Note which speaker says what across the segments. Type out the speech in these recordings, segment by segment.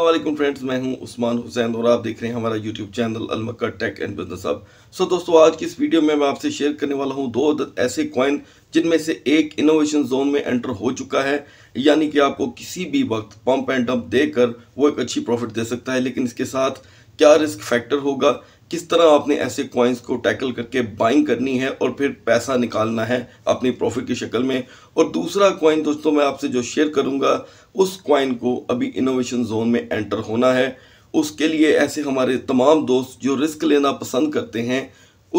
Speaker 1: अल्लाम फ्रेंड्स मैं हूं उस्मान हुसैन और आप देख रहे हैं हमारा यूट्यूब चैनल अलमक्का टेक एंड बिजनेस अब सो दोस्तों आज की इस वीडियो में मैं आपसे शेयर करने वाला हूं दो ऐसे कॉइन जिनमें से एक इनोवेशन जोन में एंटर हो चुका है यानी कि आपको किसी भी वक्त पम्प एंड डंप देकर वो एक अच्छी प्रॉफिट दे सकता है लेकिन इसके साथ क्या रिस्क फैक्टर होगा किस तरह आपने ऐसे कॉइन्स को टैकल करके बाइंग करनी है और फिर पैसा निकालना है अपनी प्रॉफिट की शक्ल में और दूसरा कॉइन दोस्तों मैं आपसे जो शेयर करूंगा उस कॉइन को अभी इनोवेशन जोन में एंटर होना है उसके लिए ऐसे हमारे तमाम दोस्त जो रिस्क लेना पसंद करते हैं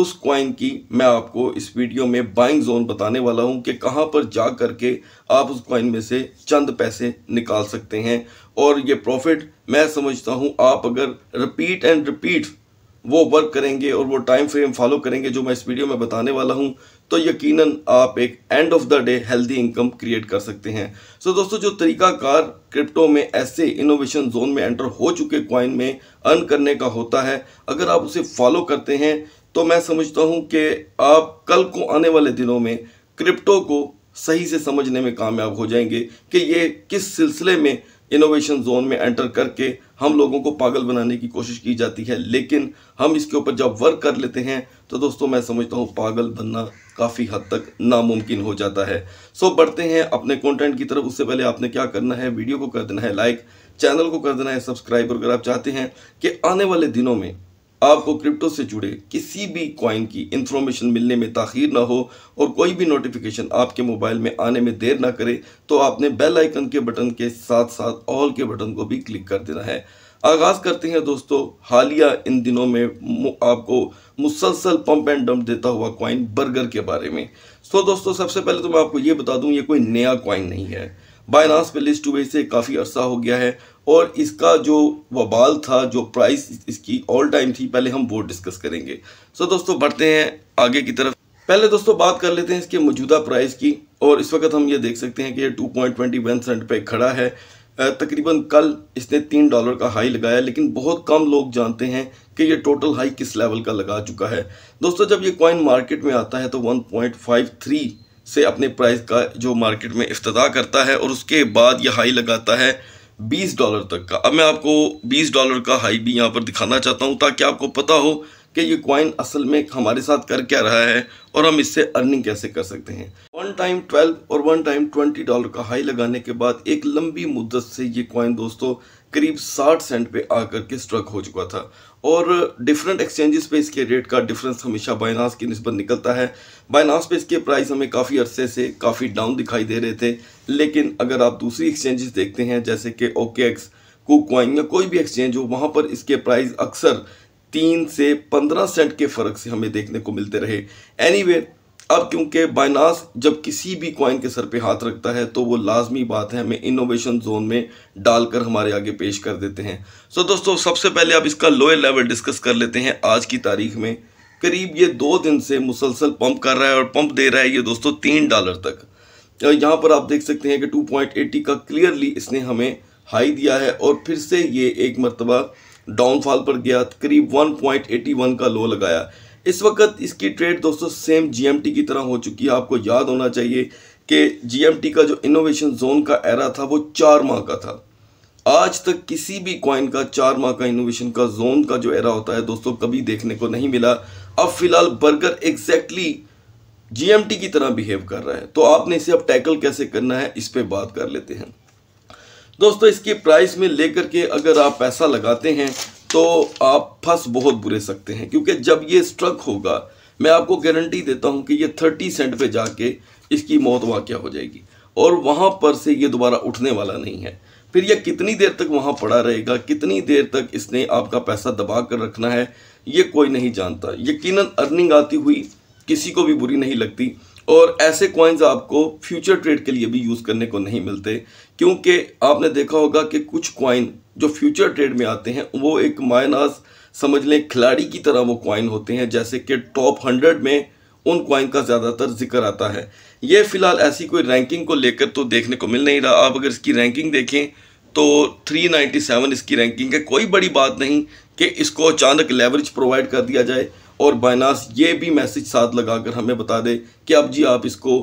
Speaker 1: उस कॉइन की मैं आपको इस वीडियो में बाइंग जोन बताने वाला हूं कि कहां पर जा करके आप उस कॉइन में से चंद पैसे निकाल सकते हैं और ये प्रॉफिट मैं समझता हूं आप अगर रिपीट एंड रिपीट वो वर्क करेंगे और वो टाइम फ्रेम फॉलो करेंगे जो मैं इस वीडियो में बताने वाला हूँ तो यकीनन आप एक end of the day healthy income create कर सकते हैं सो so दोस्तों जो तरीकाकार क्रिप्टो में ऐसे इनोवेशन जोन में एंटर हो चुके क्वाइन में अर्न करने का होता है अगर आप उसे फॉलो करते हैं तो मैं समझता हूँ कि आप कल को आने वाले दिनों में क्रिप्टो को सही से समझने में कामयाब हो जाएंगे कि ये किस सिलसिले में इनोवेशन जोन में एंटर करके हम लोगों को पागल बनाने की कोशिश की जाती है लेकिन हम इसके ऊपर जब वर्क कर लेते हैं तो दोस्तों मैं समझता हूँ पागल बनना काफ़ी हद तक नामुमकिन हो जाता है सो बढ़ते हैं अपने कंटेंट की तरफ उससे पहले आपने क्या करना है वीडियो को कर देना है लाइक चैनल को कर देना है सब्सक्राइब और अगर आप चाहते हैं कि आने वाले दिनों में आपको क्रिप्टो से जुड़े किसी भी कॉइन की इंफॉर्मेशन मिलने में ताखिर ना हो और कोई भी नोटिफिकेशन आपके मोबाइल में आने में देर ना करे तो आपने बेल आइकन के बटन के साथ साथ ऑल के बटन को भी क्लिक कर देना है आगाज़ करते हैं दोस्तों हालिया इन दिनों में आपको मुसलसल पंप एंड डंप देता हुआ कॉइन बर्गर के बारे में तो दोस्तों सबसे पहले तो मैं आपको ये बता दूं ये कोई नया कॉइन नहीं है बाइनास पे लिस्ट हुए से काफ़ी अर्सा हो गया है और इसका जो वबाल था जो प्राइस इसकी ऑल टाइम थी पहले हम वो डिस्कस करेंगे सो दोस्तों बढ़ते हैं आगे की तरफ पहले दोस्तों बात कर लेते हैं इसके मौजूदा प्राइस की और इस वक्त हम ये देख सकते हैं कि ये two point twenty one cent पर खड़ा है तकरीबन कल इसने तीन डॉलर का हाई लगाया लेकिन बहुत कम लोग जानते हैं कि ये टोटल हाई किस लेवल का लगा चुका है दोस्तों जब ये कॉइन मार्केट में आता है तो 1.53 से अपने प्राइस का जो मार्केट में अफ्ताह करता है और उसके बाद यह हाई लगाता है 20 डॉलर तक का अब मैं आपको 20 डॉलर का हाई भी यहाँ पर दिखाना चाहता हूँ ताकि आपको पता हो कि ये कॉइन असल में हमारे साथ कर क्या रहा है और हम इससे अर्निंग कैसे कर सकते हैं वन टाइम ट्वेल्व और वन टाइम ट्वेंटी डॉलर का हाई लगाने के बाद एक लंबी मुद्दत से ये कॉइन दोस्तों करीब साठ सेंट पे आकर के स्ट्रक हो चुका था और डिफरेंट एक्सचेंजेस पे इसके रेट का डिफरेंस हमेशा बाइनास की नस्बत निकलता है बाइनास पे इसके प्राइस हमें काफ़ी अरसे से काफ़ी डाउन दिखाई दे रहे थे लेकिन अगर आप दूसरी एक्सचेंजेस देखते हैं जैसे कि ओके एक्स कुक या कोई भी एक्सचेंज हो वहाँ पर इसके प्राइस अक्सर तीन से पंद्रह सेंट के फ़र्क से हमें देखने को मिलते रहे एनीवे anyway, अब क्योंकि बाइनास जब किसी भी कॉइन के सर पे हाथ रखता है तो वो लाजमी बात है हमें इनोवेशन जोन में डालकर हमारे आगे पेश कर देते हैं सो so, दोस्तों सबसे पहले आप इसका लोअर लेवल डिस्कस कर लेते हैं आज की तारीख में करीब ये दो दिन से मुसलसल पंप कर रहा है और पंप दे रहा है ये दोस्तों तीन डॉलर तक यहाँ पर आप देख सकते हैं कि 2.80 का क्लियरली इसने हमें हाई दिया है और फिर से ये एक मरतबा डाउनफॉल पर गया करीब 1.81 का लो लगाया इस वक्त इसकी ट्रेड दोस्तों सेम जीएमटी की तरह हो चुकी है आपको याद होना चाहिए कि जीएमटी का जो इनोवेशन जोन का एरा था वो चार माह का था आज तक किसी भी कॉइन का चार माह का इनोवेशन का जोन का जो एरा होता है दोस्तों कभी देखने को नहीं मिला अब फिलहाल बर्गर एग्जैक्टली जीएमटी की तरह बिहेव कर रहा है तो आपने इसे अब टैकल कैसे करना है इस पर बात कर लेते हैं दोस्तों इसके प्राइस में लेकर के अगर आप पैसा लगाते हैं तो आप फंस बहुत बुरे सकते हैं क्योंकि जब ये स्ट्रक होगा मैं आपको गारंटी देता हूँ कि ये थर्टी सेंट पे जाके इसकी मौत वाक्य हो जाएगी और वहाँ पर से ये दोबारा उठने वाला नहीं है फिर यह कितनी देर तक वहाँ पड़ा रहेगा कितनी देर तक इसने आपका पैसा दबा कर रखना है ये कोई नहीं जानता यकीन अर्निंग आती हुई किसी को भी बुरी नहीं लगती और ऐसे कॉइन्स आपको फ्यूचर ट्रेड के लिए भी यूज़ करने को नहीं मिलते क्योंकि आपने देखा होगा कि कुछ क्वाइन जो फ्यूचर ट्रेड में आते हैं वो एक मायनाज समझ लें खिलाड़ी की तरह वो क्वाइन होते हैं जैसे कि टॉप हंड्रेड में उन क्वाइन का ज़्यादातर जिक्र आता है ये फ़िलहाल ऐसी कोई रैंकिंग को लेकर तो देखने को मिल नहीं रहा आप अगर इसकी रैंकिंग देखें तो 397 इसकी रैंकिंग है कोई बड़ी बात नहीं कि इसको अचानक लेवरेज प्रोवाइड कर दिया जाए और बाइनास ये भी मैसेज साथ लगाकर हमें बता दे कि अब जी आप इसको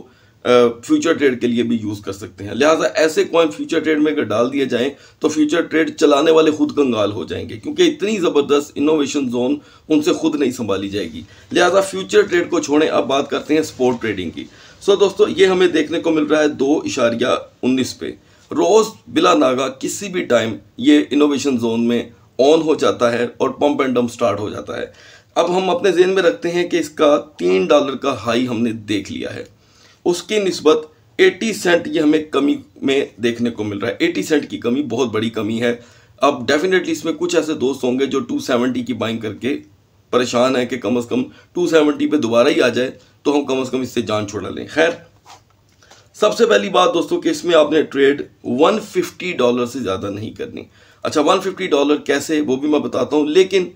Speaker 1: फ्यूचर ट्रेड के लिए भी यूज़ कर सकते हैं लिहाजा ऐसे कॉइन फ्यूचर ट्रेड में अगर डाल दिए जाएं तो फ्यूचर ट्रेड चलाने वाले खुद कंगाल हो जाएंगे क्योंकि इतनी ज़बरदस्त इनोवेशन जोन उनसे खुद नहीं संभाली जाएगी लिहाजा फ्यूचर ट्रेड को छोड़ें अब बात करते हैं स्पोर्ट ट्रेडिंग की सो दोस्तों ये हमें देखने को मिल रहा है दो इशारिया उन्नीस पे रोज़ बिला नागा किसी भी टाइम ये इनोवेशन जोन में ऑन हो जाता है और पम्प एंड डम्प स्टार्ट हो जाता है अब हम अपने जेन में रखते हैं कि इसका तीन डॉलर का हाई हमने देख लिया है उसकी नस्बत 80 सेंट ये हमें कमी में देखने को मिल रहा है 80 सेंट की कमी बहुत बड़ी कमी है अब डेफिनेटली इसमें कुछ ऐसे दोस्त होंगे जो 270 की बाइंग करके परेशान है कि कम से कम 270 पे दोबारा ही आ जाए तो हम कम से कम इससे जान छोड़ा लें खैर सबसे पहली बात दोस्तों कि इसमें आपने ट्रेड 150 डॉलर से ज़्यादा नहीं करनी अच्छा 150 डॉलर कैसे वो भी मैं बताता हूँ लेकिन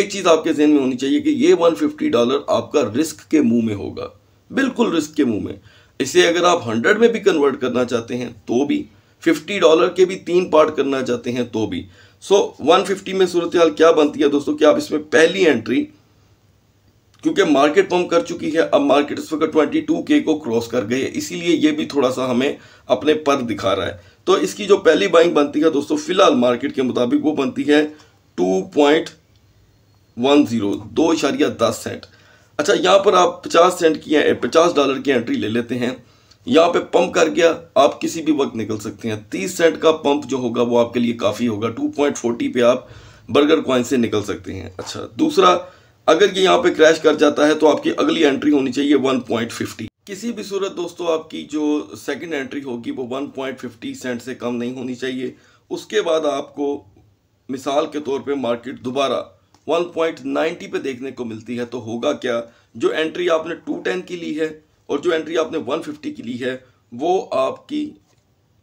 Speaker 1: एक चीज़ आपके जहन में होनी चाहिए कि ये 150 डॉलर आपका रिस्क के मुंह में होगा बिल्कुल रिस्क के मुंह में इसे अगर आप हंड्रेड में भी कन्वर्ट करना चाहते हैं तो भी फिफ्टी डॉलर के भी तीन पार्ट करना चाहते हैं तो भी सो वन फिफ्टी में सूरत हाल क्या बनती है दोस्तों क्या आप इसमें पहली एंट्री क्योंकि मार्केट पम्प कर चुकी है अब मार्केट इस वक्त ट्वेंटी टू के को क्रॉस कर गई है इसीलिए ये भी थोड़ा सा हमें अपने पर दिखा रहा है तो इसकी जो पहली बाइंग बनती है दोस्तों फिलहाल मार्केट के मुताबिक वो बनती है टू पॉइंट वन जीरो दो इशारिया दस सेंट अच्छा यहाँ पर आप पचास सेंट की पचास डॉलर की एंट्री ले लेते हैं यहाँ पे पंप कर गया आप किसी भी वक्त निकल सकते हैं तीस सेंट का पंप जो होगा वो आपके लिए काफ़ी होगा टू पॉइंट फोर्टी पे आप बर्गर क्वाइन से निकल सकते हैं अच्छा दूसरा अगर ये यहाँ पे क्रैश कर जाता है तो आपकी अगली एंट्री होनी चाहिए वन पॉइंट फिफ्टी किसी भी सूरत दोस्तों आपकी जो सेकेंड एंट्री होगी वो वन पॉइंट फिफ्टी सेंट से कम नहीं होनी चाहिए उसके बाद आपको मिसाल के तौर पर मार्केट दोबारा 1.90 पे देखने को मिलती है तो होगा क्या जो एंट्री आपने 210 की ली है और जो एंट्री आपने 150 की ली है वो आपकी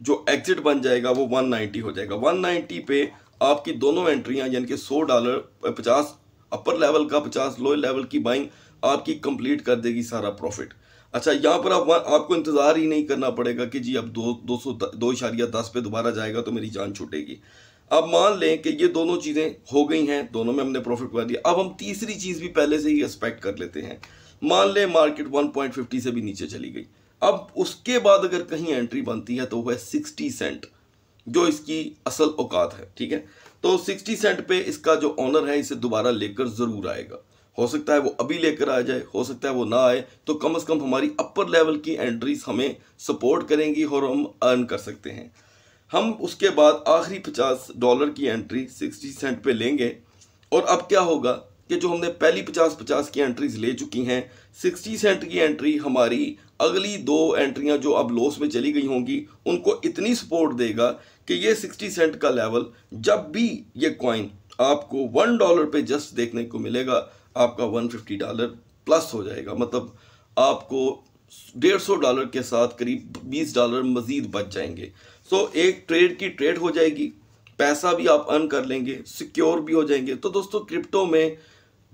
Speaker 1: जो एग्जिट बन जाएगा वो 190 हो जाएगा 190 पे आपकी दोनों एंट्रियां यानी कि 100 डॉलर 50 अपर लेवल का 50 लोअर लेवल की बाइंग आपकी कंप्लीट कर देगी सारा प्रॉफिट अच्छा यहाँ पर आप आपको इंतज़ार ही नहीं करना पड़ेगा कि जी अब दो दो सौ दो इशारिया दस पे दोबारा जाएगा तो मेरी जान छूटेगी अब मान लें कि ये दोनों चीज़ें हो गई हैं दोनों में हमने प्रॉफिट कमा दिया अब हम तीसरी चीज़ भी पहले से ही एक्सपेक्ट कर लेते हैं मान लें मार्केट 1.50 से भी नीचे चली गई अब उसके बाद अगर कहीं एंट्री बनती है तो वह सिक्सटी सेंट जो इसकी असल औकात है ठीक है तो सिक्सटी सेंट पे इसका जो ऑनर है इसे दोबारा लेकर ज़रूर आएगा हो सकता है वो अभी लेकर आ जाए हो सकता है वो ना आए तो कम से कम हमारी अपर लेवल की एंट्रीज हमें सपोर्ट करेंगी और हम अर्न कर सकते हैं हम उसके बाद आखिरी पचास डॉलर की एंट्री सिक्सटी सेंट पे लेंगे और अब क्या होगा कि जो हमने पहली पचास पचास की एंट्रीज ले चुकी हैं सिक्सटी सेंट की एंट्री हमारी अगली दो एंट्रियां जो अब लॉस में चली गई होंगी उनको इतनी सपोर्ट देगा कि ये सिक्सटी सेंट का लेवल जब भी ये कॉइन आपको वन डॉलर पे जस्ट देखने को मिलेगा आपका वन फिफ्टी डॉलर प्लस हो जाएगा मतलब आपको डेढ़ सौ डॉलर के साथ करीब बीस डॉलर मज़ीद बच जाएंगे सो एक ट्रेड की ट्रेड हो जाएगी पैसा भी आप अर्न कर लेंगे सिक्योर भी हो जाएंगे तो दोस्तों क्रिप्टो में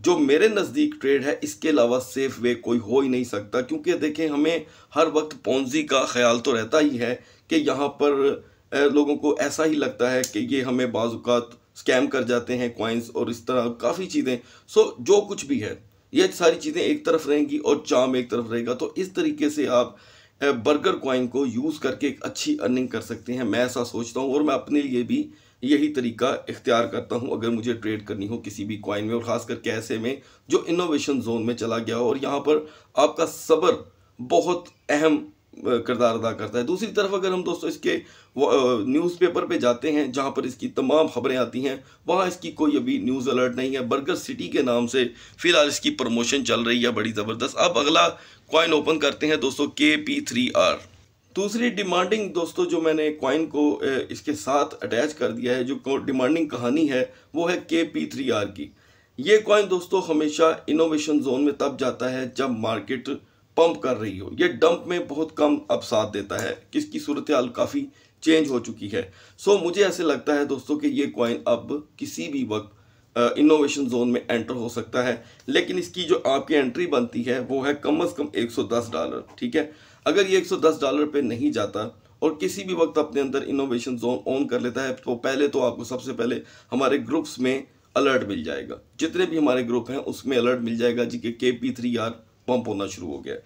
Speaker 1: जो मेरे नज़दीक ट्रेड है इसके अलावा सेफ वे कोई हो ही नहीं सकता क्योंकि देखें हमें हर वक्त पौजी का ख्याल तो रहता ही है कि यहाँ पर लोगों को ऐसा ही लगता है कि ये हमें बाजुकात स्कैम कर जाते हैं कॉइन्स और इस तरह काफ़ी चीज़ें सो जो कुछ भी है ये सारी चीज़ें एक तरफ रहेंगी और चाम एक तरफ रहेगा तो इस तरीके से आप बर्गर कॉइन को यूज़ करके एक अच्छी अर्निंग कर सकते हैं मैं ऐसा सोचता हूँ और मैं अपने लिए भी यही तरीका इख्तियार करता हूँ अगर मुझे ट्रेड करनी हो किसी भी कॉइन में और ख़ास करके ऐसे में जो इनोवेशन जोन में चला गया हो और यहाँ पर आपका सब्र बहुत अहम किरदार अदा करता है दूसरी तरफ अगर हम दोस्तों इसके न्यूज़पेपर पे जाते हैं जहाँ पर इसकी तमाम खबरें आती हैं वहाँ इसकी कोई अभी न्यूज़ अलर्ट नहीं है बर्गर सिटी के नाम से फ़िलहाल इसकी प्रमोशन चल रही है बड़ी ज़बरदस्त अब अगला कॉइन ओपन करते हैं दोस्तों के पी थ्री आर दूसरी डिमांडिंग दोस्तों जो मैंने कॉइन को इसके साथ अटैच कर दिया है जो डिमांडिंग कहानी है वो है के पी थ्री आर की ये कॉइन दोस्तों हमेशा इनोवेशन जोन में तब जाता है जब मार्केट पंप कर रही हो ये डंप में बहुत कम अब साथ देता है इसकी सूरत हाल काफ़ी चेंज हो चुकी है सो so, मुझे ऐसे लगता है दोस्तों कि ये कॉइन अब किसी भी वक्त इनोवेशन जोन में एंटर हो सकता है लेकिन इसकी जो आपकी एंट्री बनती है वो है कम अज़ कम 110 डॉलर ठीक है अगर ये 110 डॉलर पे नहीं जाता और किसी भी वक्त अपने अंदर इनोवेशन जोन ऑन कर लेता है तो पहले तो आपको सबसे पहले हमारे ग्रुप्स में अलर्ट मिल जाएगा जितने भी हमारे ग्रुप हैं उसमें अलर्ट मिल जाएगा जी के के पी थ्री आर पंप होना शुरू हो गया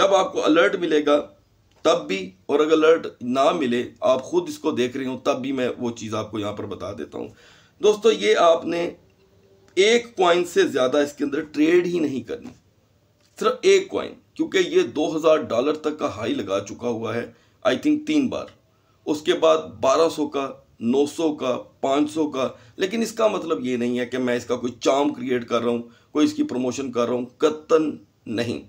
Speaker 1: जब आपको अलर्ट मिलेगा तब भी और अगर अलर्ट ना मिले आप खुद इसको देख रहे हो तब भी मैं वो चीज़ आपको यहाँ पर बता देता हूँ दोस्तों ये आपने एक कॉइन से ज़्यादा इसके अंदर ट्रेड ही नहीं करनी सिर्फ एक कॉइन क्योंकि ये 2000 डॉलर तक का हाई लगा चुका हुआ है आई थिंक तीन बार उसके बाद 1200 का 900 का 500 का लेकिन इसका मतलब ये नहीं है कि मैं इसका कोई चाम क्रिएट कर रहा हूँ कोई इसकी प्रमोशन कर रहा हूँ कत्तन नहीं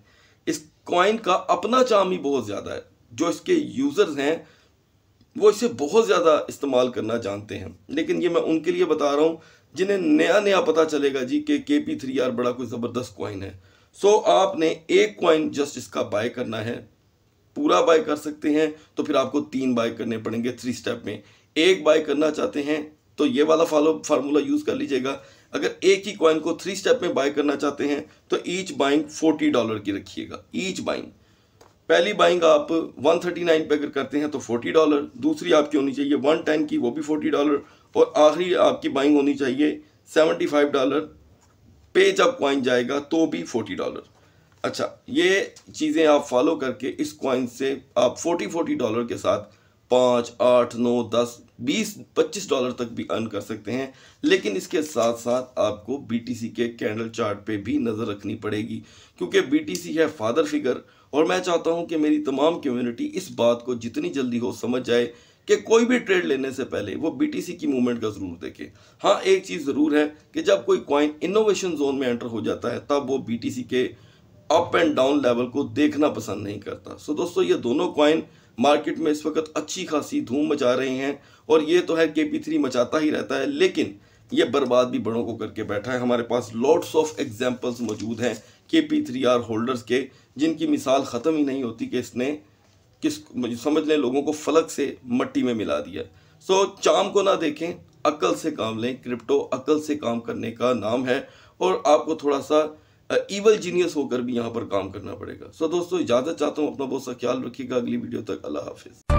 Speaker 1: इस कॉइन का अपना चाम ही बहुत ज़्यादा है जो इसके यूज़र्स हैं वो इसे बहुत ज़्यादा इस्तेमाल करना जानते हैं लेकिन ये मैं उनके लिए बता रहा हूँ जिन्हें नया नया पता चलेगा जी कि के पी थ्री आर बड़ा कोई ज़बरदस्त कॉइन है सो आपने एक कॉइन जस्ट इसका बाय करना है पूरा बाय कर सकते हैं तो फिर आपको तीन बाय करने पड़ेंगे थ्री स्टेप में एक बाय करना चाहते हैं तो ये वाला फॉलो फार्मूला यूज़ कर लीजिएगा अगर एक ही कॉइन को थ्री स्टेप में बाय करना चाहते हैं तो ईच बाइंग फोर्टी डॉलर की रखिएगा ईच बाइंग पहली बाइंग आप 139 पे अगर करते हैं तो 40 डॉलर दूसरी आपकी होनी चाहिए 110 की वो भी 40 डॉलर और आखिरी आपकी बाइंग होनी चाहिए 75 डॉलर पे जब कॉइन जाएगा तो भी 40 डॉलर अच्छा ये चीज़ें आप फॉलो करके इस कॉइन से आप फोर्टी फोर्टी डॉलर के साथ पाँच आठ नौ दस बीस पच्चीस डॉलर तक भी अर्न कर सकते हैं लेकिन इसके साथ साथ आपको बीटीसी के कैंडल चार्ट पे भी नज़र रखनी पड़ेगी क्योंकि बीटीसी है फादर फिगर और मैं चाहता हूं कि मेरी तमाम कम्युनिटी इस बात को जितनी जल्दी हो समझ जाए कि कोई भी ट्रेड लेने से पहले वो बीटीसी की मूवमेंट का ज़रूर देखें हाँ एक चीज़ ज़रूर है कि जब कोई कॉइन इनोवेशन जोन में एंटर हो जाता है तब वो बी के अप एंड डाउन लेवल को देखना पसंद नहीं करता सो दोस्तों ये दोनों कॉइन मार्केट में इस वक्त अच्छी खासी धूम मचा रहे हैं और ये तो है के पी थ्री मचाता ही रहता है लेकिन ये बर्बाद भी बड़ों को करके बैठा है हमारे पास लॉट्स ऑफ एग्जाम्पल्स मौजूद हैं के पी थ्री आर होल्डर्स के जिनकी मिसाल ख़त्म ही नहीं होती कि इसने किस समझ लें लोगों को फलक से मट्टी में मिला दिया सो so, चाम को ना देखें अकल से काम लें क्रिप्टो अकल से काम करने का नाम है और आपको थोड़ा सा ईवल जीनियस होकर भी यहाँ पर काम करना पड़ेगा सो so, दोस्तों इजाज़त चाहता हूँ अपना बहुत सा ख्याल रखिएगा अगली वीडियो तक अल्लाह हाफिज़